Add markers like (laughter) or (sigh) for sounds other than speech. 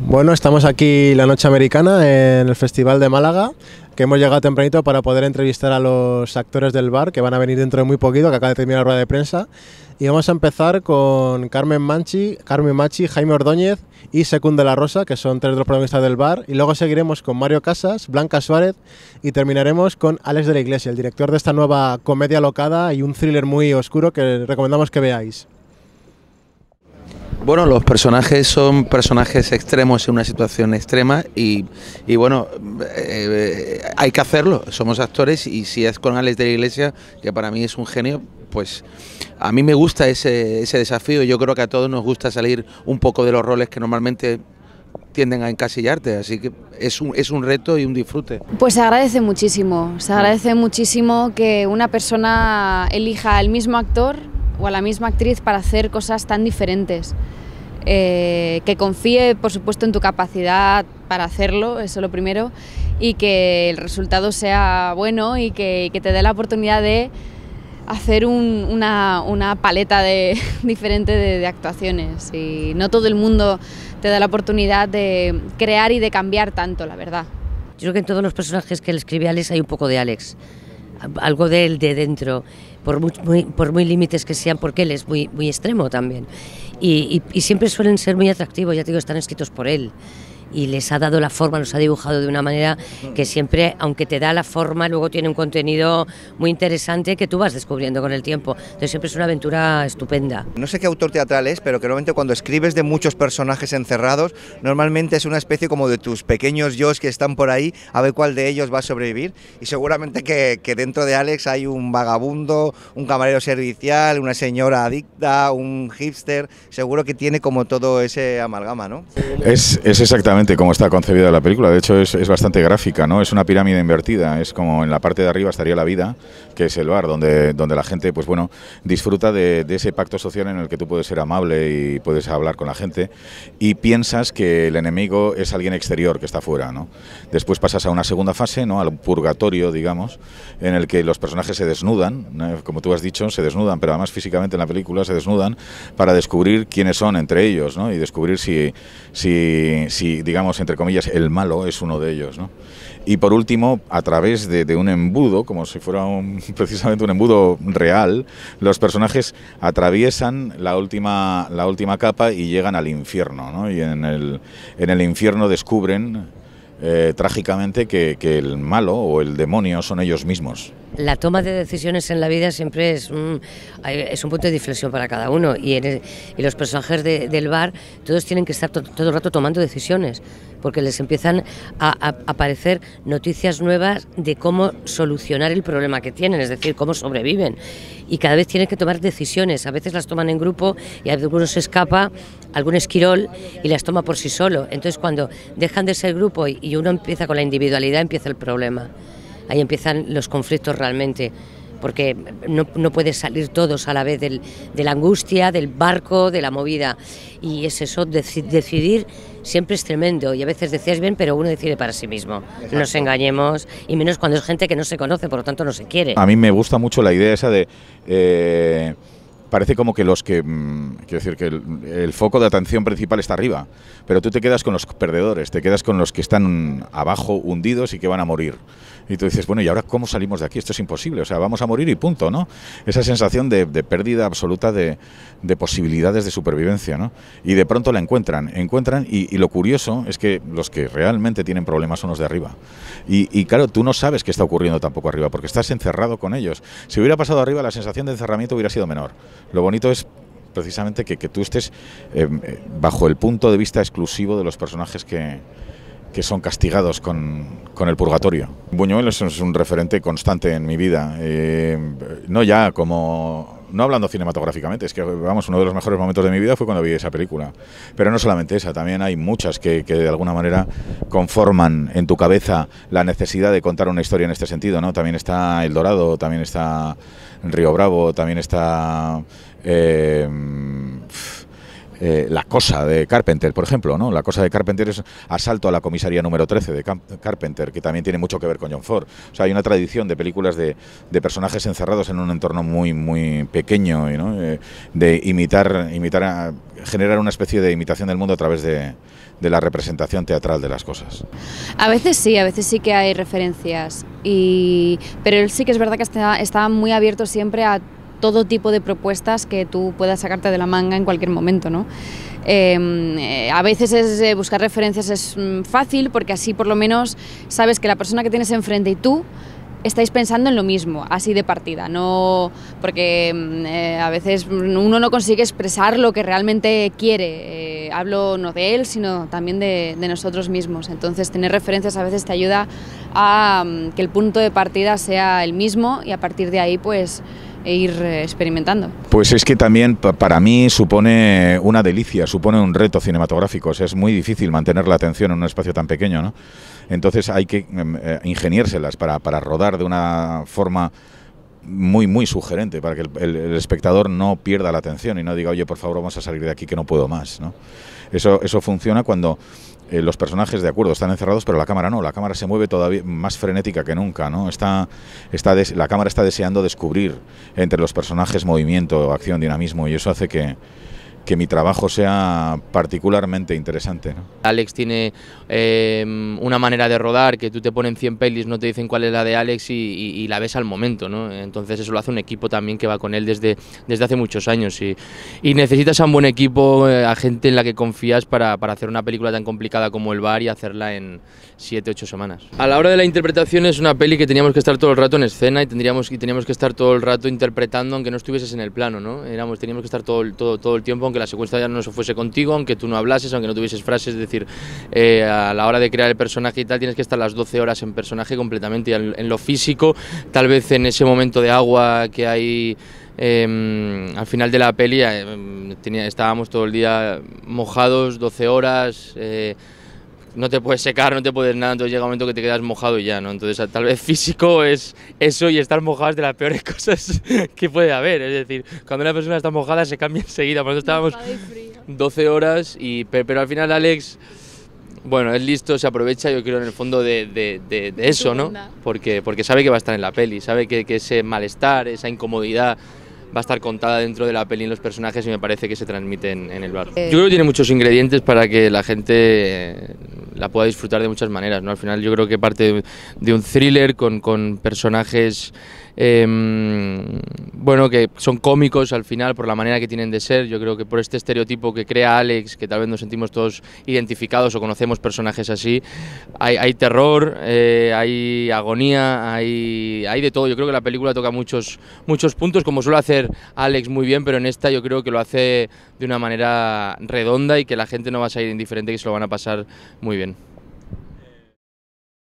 Bueno, estamos aquí la noche americana en el Festival de Málaga, que hemos llegado tempranito para poder entrevistar a los actores del bar, que van a venir dentro de muy poquito, que acaba de terminar la rueda de prensa. Y vamos a empezar con Carmen Manchi, Carmen Machi, Jaime Ordóñez y Secund de la Rosa, que son tres de los protagonistas del bar. Y luego seguiremos con Mario Casas, Blanca Suárez y terminaremos con Alex de la Iglesia, el director de esta nueva comedia locada y un thriller muy oscuro que recomendamos que veáis. Bueno, los personajes son personajes extremos en una situación extrema y, bueno, eh, hay que hacerlo, somos actores y si es con Alex de la Iglesia, que para mí es un genio, pues a mí me gusta ese, ese desafío, yo creo que a todos nos gusta salir un poco de los roles que normalmente tienden a encasillarte, así que es un, es un reto y un disfrute. Pues se agradece muchísimo, se agradece muchísimo que una persona elija al mismo actor o a la misma actriz para hacer cosas tan diferentes. Eh, que confíe, por supuesto, en tu capacidad para hacerlo, eso es lo primero, y que el resultado sea bueno y que, te dé la oportunidad de hacer una, paleta de, (laughs) diferente de, actuaciones. Y no todo el mundo te da la oportunidad de crear y de cambiar tanto, la verdad. Yo creo que en todos los personajes que le escribe Alex hay un poco de Alex algo de él de dentro, por muy, por muy límites que sean, porque él es muy, muy extremo también. Y, y siempre suelen ser muy atractivos, ya te digo, están escritos por él y les ha dado la forma, los ha dibujado de una manera que siempre, aunque te da la forma, luego tiene un contenido muy interesante que tú vas descubriendo con el tiempo. Entonces siempre es una aventura estupenda. No sé qué autor teatral es, pero que normalmente cuando escribes de muchos personajes encerrados, normalmente es una especie como de tus pequeños yo que están por ahí, a ver cuál de ellos va a sobrevivir. Y seguramente que, dentro de Alex hay un vagabundo, un camarero servicial, una señora adicta, un hipster, seguro que tiene como todo ese amalgama, ¿no? es exactamente como está concebida la película. De hecho, es, es, bastante gráfica, ¿no? Es una pirámide invertida. Es como en la parte de arriba estaría la vida, que es el bar, donde, donde la gente, pues bueno, disfruta de, de, ese pacto social en el que tú puedes ser amable y puedes hablar con la gente. Y piensas que el enemigo es alguien exterior que está fuera, ¿no? Después pasas a una segunda fase, ¿no? Al purgatorio, digamos, en el que los personajes se desnudan, como tú has dicho, se desnudan, pero además físicamente en la película se desnudan para descubrir quiénes son entre ellos, ¿no? Y descubrir si, si, si digamos, entre comillas, el malo es uno de ellos. ¿no? Y por último, a través de, un embudo, como si fuera un, (laughs) precisamente un embudo real, los personajes atraviesan la última, la última capa y llegan al infierno. ¿no? Y en el, en el infierno descubren eh, trágicamente que, el malo o el demonio son ellos mismos. La toma de decisiones en la vida siempre es un, es un punto de inflexión para cada uno y, los personajes del bar todos tienen que estar todo el rato tomando decisiones porque les empiezan a, aparecer noticias nuevas de cómo solucionar el problema que tienen, es decir, cómo sobreviven. Y cada vez tienen que tomar decisiones, a veces las toman en grupo y a algunos se escapa, algún esquirol y las toma por sí solo. Entonces cuando dejan de ser grupo y, y uno empieza con la individualidad, empieza el problema. Ahí empiezan los conflictos realmente porque no, no puedes salir todos a la vez del, de la angustia, del barco, de la movida. Y es eso, decidir siempre es tremendo y a veces decías bien, pero uno decide para sí mismo. No nos engañemos y menos cuando es gente que no se conoce, por lo tanto no se quiere. A mí me gusta mucho la idea esa de... Eh, parece como que los que. Mm, quiero decir que el, foco de atención principal está arriba, pero tú te quedas con los perdedores, te quedas con los que están abajo, hundidos y que van a morir. Y tú dices, bueno, ¿y ahora cómo salimos de aquí? Esto es imposible, o sea, vamos a morir y punto, ¿no? Esa sensación de, pérdida absoluta de, posibilidades de supervivencia, ¿no? Y de pronto la encuentran, encuentran, y, lo curioso es que los que realmente tienen problemas son los de arriba. Y, y claro, tú no sabes qué está ocurriendo tampoco arriba, porque estás encerrado con ellos. Si hubiera pasado arriba, la sensación de encerramiento hubiera sido menor. Lo bonito es precisamente que, que tú estés eh, bajo el punto de vista exclusivo de los personajes que, son castigados con, con, el purgatorio. Buñuel es un referente constante en mi vida, eh, no ya como no hablando cinematográficamente, es que vamos, uno de los mejores momentos de mi vida fue cuando vi esa película. Pero no solamente esa, también hay muchas que, de alguna manera conforman en tu cabeza la necesidad de contar una historia en este sentido, ¿no? También está El Dorado, también está Río Bravo, también está... Eh, eh, la cosa de Carpenter, por ejemplo, ¿no? La cosa de Carpenter es Asalto a la comisaría número 13 de Carpenter, que también tiene mucho que ver con John Ford. O sea, hay una tradición de películas de, de personajes encerrados en un entorno muy, muy pequeño, ¿no? Eh, de imitar, imitar a, generar una especie de imitación del mundo a través de, de la representación teatral de las cosas. A veces sí, a veces sí que hay referencias, y, pero sí que es verdad que está, está muy abierto siempre a todo tipo de propuestas que tú puedas sacarte de la manga en cualquier momento, ¿no? Em, eh, a veces es, eh, buscar referencias es mm, fácil porque así por lo menos sabes que la persona que tienes enfrente y tú estáis pensando en lo mismo, así de partida, no porque mm, eh, a veces uno no consigue expresar lo que realmente quiere. hablo no de él, sino también de, nosotros mismos. Entonces, tener referencias a veces te ayuda a mm, que el punto de partida sea el mismo y a partir de ahí, pues e ir eh, experimentando. Pues es que también para mí supone una delicia, supone un reto cinematográfico, es muy difícil mantener la atención en un espacio tan pequeño, ¿no? Entonces hay que ingeniérselas... Em, eh, ingeniárselas para, rodar de una forma muy, muy sugerente para que el, espectador no pierda la atención y no diga, oye, por favor, vamos a salir de aquí que no puedo más. Eso, eso funciona cuando eh, los personajes, de acuerdo, están encerrados, pero la cámara no, la cámara se mueve todavía más frenética que nunca, ¿no? Está, está la cámara está deseando descubrir entre los personajes movimiento, acción, dinamismo, y eso hace que, que mi trabajo sea particularmente interesante. Alex tiene em, una manera de rodar que tú te ponen 100 pelis, no te dicen cuál es la de Alex y, la ves al momento. ¿no? Entonces eso lo hace un equipo también que va con él desde, desde hace muchos años y, y necesitas a un buen equipo, eh, a gente en la que confías para, para, hacer una película tan complicada como El Bar y hacerla en 7-8 semanas. A la hora de la interpretación es una peli que teníamos que estar todo el rato en escena y, tendríamos, y teníamos que estar todo el rato interpretando aunque no estuvieses en el plano. ¿no? Éramos, teníamos que estar todo, todo, todo el tiempo aunque ...que la secuencia ya no se fuese contigo, aunque tú no hablases, aunque no tuvieses frases, es decir, eh, a la hora de crear el personaje y tal, tienes que estar las 12 horas en personaje completamente, en, en lo físico, tal vez en ese momento de agua que hay... Em, al final de la peli eh, em, estábamos todo el día mojados, 12 horas, eh, no te puedes secar, no te puedes nada, entonces llega un momento que te quedas mojado y ya, ¿no? Entonces tal vez físico es eso y estar mojado es de las peores (laughs) cosas que puede haber, es decir, cuando una persona está mojada se cambia enseguida, por eso estábamos 12 horas, y, pero al final Alex, bueno, es listo, se aprovecha, yo creo en el fondo de, de, eso, ¿no? Porque, porque sabe que va a estar en la peli, sabe que, ese malestar, esa incomodidad va a estar contada dentro de la peli en los personajes y me parece que se transmite en, el bar. Eh. Yo creo que tiene muchos ingredientes para que la gente la pueda disfrutar de muchas maneras. ¿no? Al final yo creo que parte de, un thriller con, con personajes Em, bueno, que son cómicos al final por la manera que tienen de ser. Yo creo que por este estereotipo que crea Alex, que tal vez nos sentimos todos identificados o conocemos personajes así, hay, terror, eh, hay agonía, hay, hay de todo. Yo creo que la película toca muchos, muchos puntos, como suele hacer Alex muy bien, pero en esta yo creo que lo hace de una manera redonda y que la gente no va a salir indiferente, que se lo van a pasar muy bien.